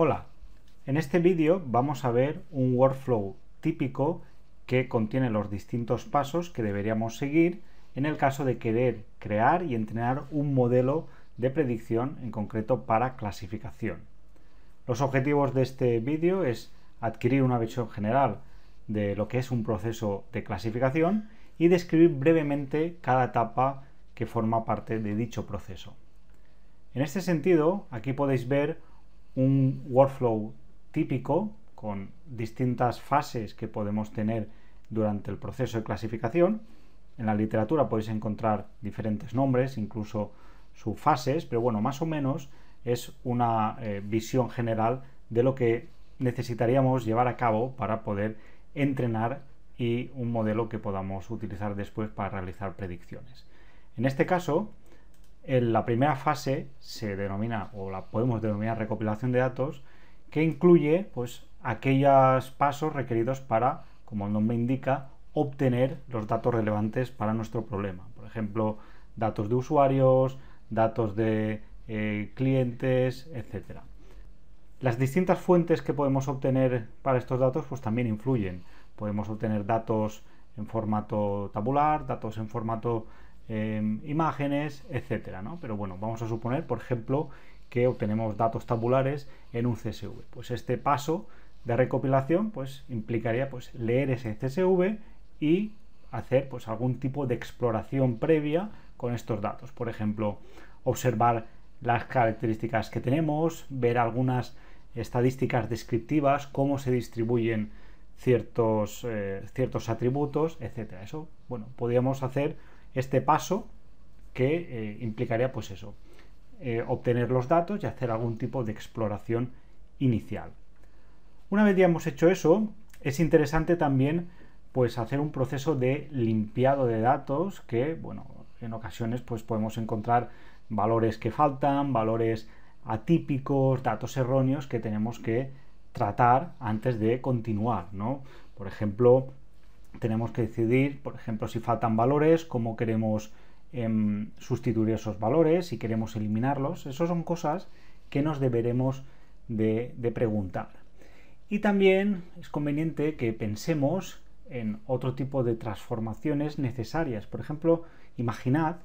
Hola, en este vídeo vamos a ver un workflow típico que contiene los distintos pasos que deberíamos seguir en el caso de querer crear y entrenar un modelo de predicción en concreto para clasificación. Los objetivos de este vídeo es adquirir una visión general de lo que es un proceso de clasificación y describir brevemente cada etapa que forma parte de dicho proceso. En este sentido, aquí podéis ver un workflow típico con distintas fases que podemos tener durante el proceso de clasificación. En la literatura podéis encontrar diferentes nombres, incluso subfases, pero bueno, más o menos es una eh, visión general de lo que necesitaríamos llevar a cabo para poder entrenar y un modelo que podamos utilizar después para realizar predicciones. En este caso, en la primera fase se denomina, o la podemos denominar recopilación de datos, que incluye pues, aquellos pasos requeridos para, como el nombre indica, obtener los datos relevantes para nuestro problema. Por ejemplo, datos de usuarios, datos de eh, clientes, etc. Las distintas fuentes que podemos obtener para estos datos pues, también influyen. Podemos obtener datos en formato tabular, datos en formato Em, imágenes, etcétera, ¿no? Pero bueno, vamos a suponer, por ejemplo, que obtenemos datos tabulares en un CSV. Pues este paso de recopilación pues, implicaría pues, leer ese CSV y hacer pues, algún tipo de exploración previa con estos datos. Por ejemplo, observar las características que tenemos, ver algunas estadísticas descriptivas, cómo se distribuyen ciertos, eh, ciertos atributos, etcétera. Eso, bueno, podríamos hacer este paso que eh, implicaría pues eso, eh, obtener los datos y hacer algún tipo de exploración inicial. Una vez ya hemos hecho eso, es interesante también pues hacer un proceso de limpiado de datos que, bueno, en ocasiones pues podemos encontrar valores que faltan, valores atípicos, datos erróneos que tenemos que tratar antes de continuar, ¿no? Por ejemplo, tenemos que decidir, por ejemplo, si faltan valores, cómo queremos em, sustituir esos valores, si queremos eliminarlos. Esas son cosas que nos deberemos de, preguntar. Y también es conveniente que pensemos en otro tipo de transformaciones necesarias. Por ejemplo, imaginad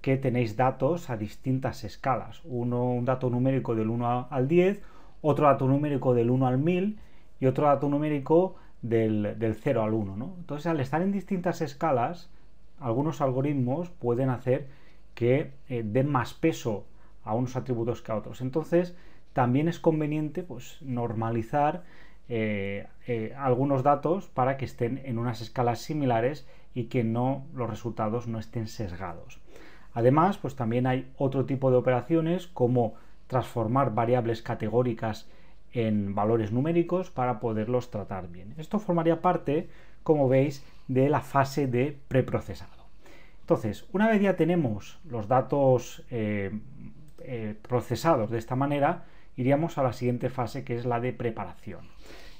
que tenéis datos a distintas escalas. Uno, un dato numérico del 1 al 10, otro dato numérico del 1 al 1000 y otro dato numérico del, 0 al 1. Entonces, al estar en distintas escalas, algunos algoritmos pueden hacer que eh, den más peso a unos atributos que a otros. Entonces, también es conveniente pues, normalizar eh, eh, algunos datos para que estén en unas escalas similares y que no los resultados no estén sesgados. Además, pues también hay otro tipo de operaciones como transformar variables categóricas en valores numéricos para poderlos tratar bien. Esto formaría parte, como veis, de la fase de preprocesado. Entonces, una vez ya tenemos los datos eh, eh, procesados de esta manera, iríamos a la siguiente fase que es la de preparación.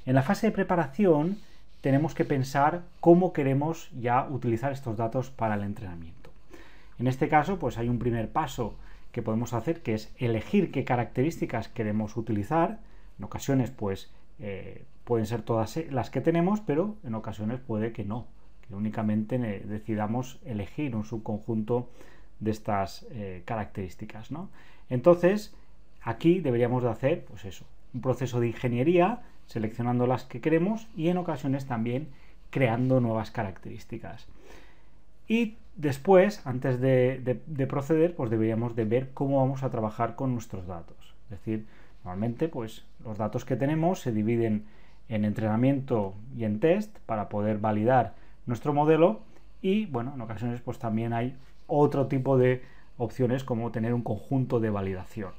En la fase de preparación tenemos que pensar cómo queremos ya utilizar estos datos para el entrenamiento. En este caso, pues hay un primer paso que podemos hacer que es elegir qué características queremos utilizar en ocasiones, pues, eh, pueden ser todas las que tenemos, pero en ocasiones puede que no, que únicamente decidamos elegir un subconjunto de estas eh, características. ¿no? Entonces, aquí deberíamos de hacer, pues eso, un proceso de ingeniería, seleccionando las que queremos y en ocasiones también creando nuevas características. Y después, antes de, de proceder, pues deberíamos de ver cómo vamos a trabajar con nuestros datos. Es decir, Normalmente, pues los datos que tenemos se dividen en entrenamiento y en test para poder validar nuestro modelo y, bueno, en ocasiones pues también hay otro tipo de opciones como tener un conjunto de validación.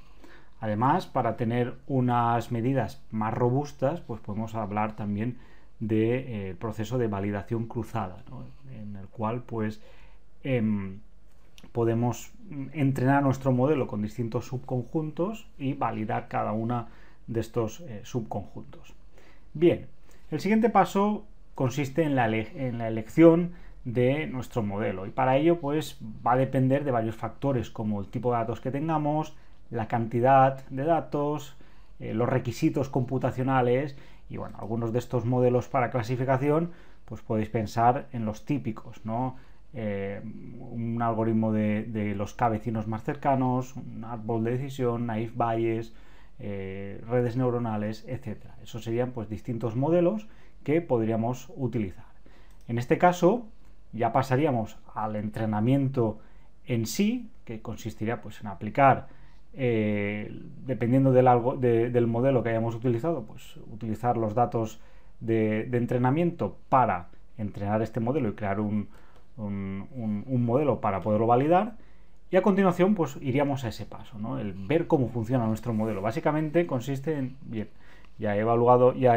Además, para tener unas medidas más robustas, pues podemos hablar también del de, eh, proceso de validación cruzada, en el cual pues em, podemos entrenar nuestro modelo con distintos subconjuntos y validar cada una de estos eh, subconjuntos. Bien, el siguiente paso consiste en la, elección de nuestro modelo y para ello pues va a depender de varios factores como el tipo de datos que tengamos, la cantidad de datos, eh, los requisitos computacionales y bueno, algunos de estos modelos para clasificación pues podéis pensar en los típicos, ¿no? Eh, un algoritmo de, los cabecinos más cercanos, un árbol de decisión, naive bias, eh, redes neuronales, etc. Esos serían pues, distintos modelos que podríamos utilizar. En este caso, ya pasaríamos al entrenamiento en sí, que consistiría pues, en aplicar, eh, dependiendo del, modelo que hayamos utilizado, pues, utilizar los datos de entrenamiento para entrenar este modelo y crear un, un, modelo para poderlo validar. Y a continuación, pues iríamos a ese paso, ¿no? El ver cómo funciona nuestro modelo. Básicamente consiste en, bien, ya he evaluado, ya,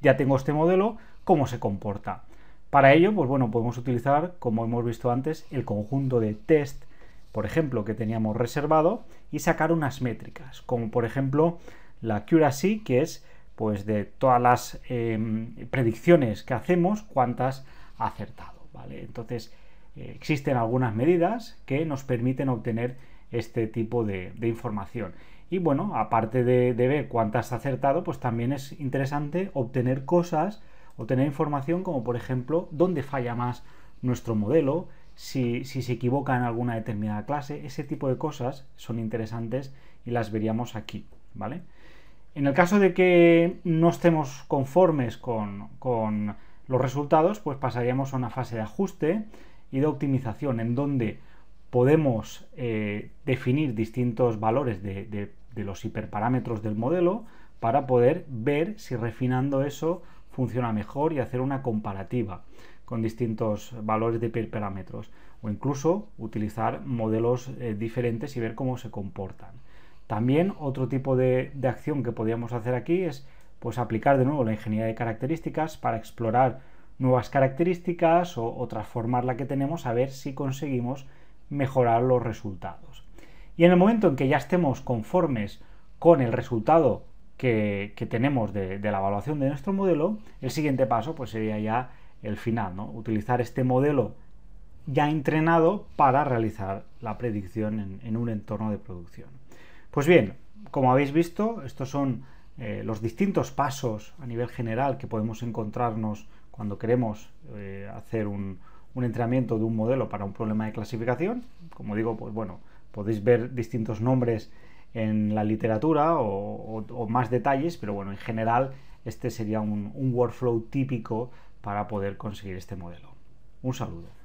ya tengo este modelo, cómo se comporta. Para ello, pues bueno, podemos utilizar, como hemos visto antes, el conjunto de test, por ejemplo, que teníamos reservado y sacar unas métricas, como por ejemplo la sí que es pues de todas las em, predicciones que hacemos, cuántas ha acertado. Entonces, eh, existen algunas medidas que nos permiten obtener este tipo de, información. Y bueno, aparte de, ver cuántas ha acertado, pues también es interesante obtener cosas, obtener información como por ejemplo dónde falla más nuestro modelo, si, se equivoca en alguna determinada clase, ese tipo de cosas son interesantes y las veríamos aquí, ¿vale? En el caso de que no estemos conformes con los resultados, pues pasaríamos a una fase de ajuste y de optimización, en donde podemos eh, definir distintos valores de, los hiperparámetros del modelo para poder ver si refinando eso funciona mejor y hacer una comparativa con distintos valores de hiperparámetros o incluso utilizar modelos eh, diferentes y ver cómo se comportan. También otro tipo de, de acción que podríamos hacer aquí es pues aplicar de nuevo la ingeniería de características para explorar nuevas características o, transformar la que tenemos a ver si conseguimos mejorar los resultados. Y en el momento en que ya estemos conformes con el resultado que, tenemos de, la evaluación de nuestro modelo, el siguiente paso pues, sería ya el final, utilizar este modelo ya entrenado para realizar la predicción en, en un entorno de producción. Pues bien, como habéis visto, estos son eh, los distintos pasos a nivel general que podemos encontrarnos cuando queremos eh, hacer un, entrenamiento de un modelo para un problema de clasificación. Como digo, pues bueno, podéis ver distintos nombres en la literatura o, más detalles, pero bueno, en general este sería un workflow típico para poder conseguir este modelo. Un saludo.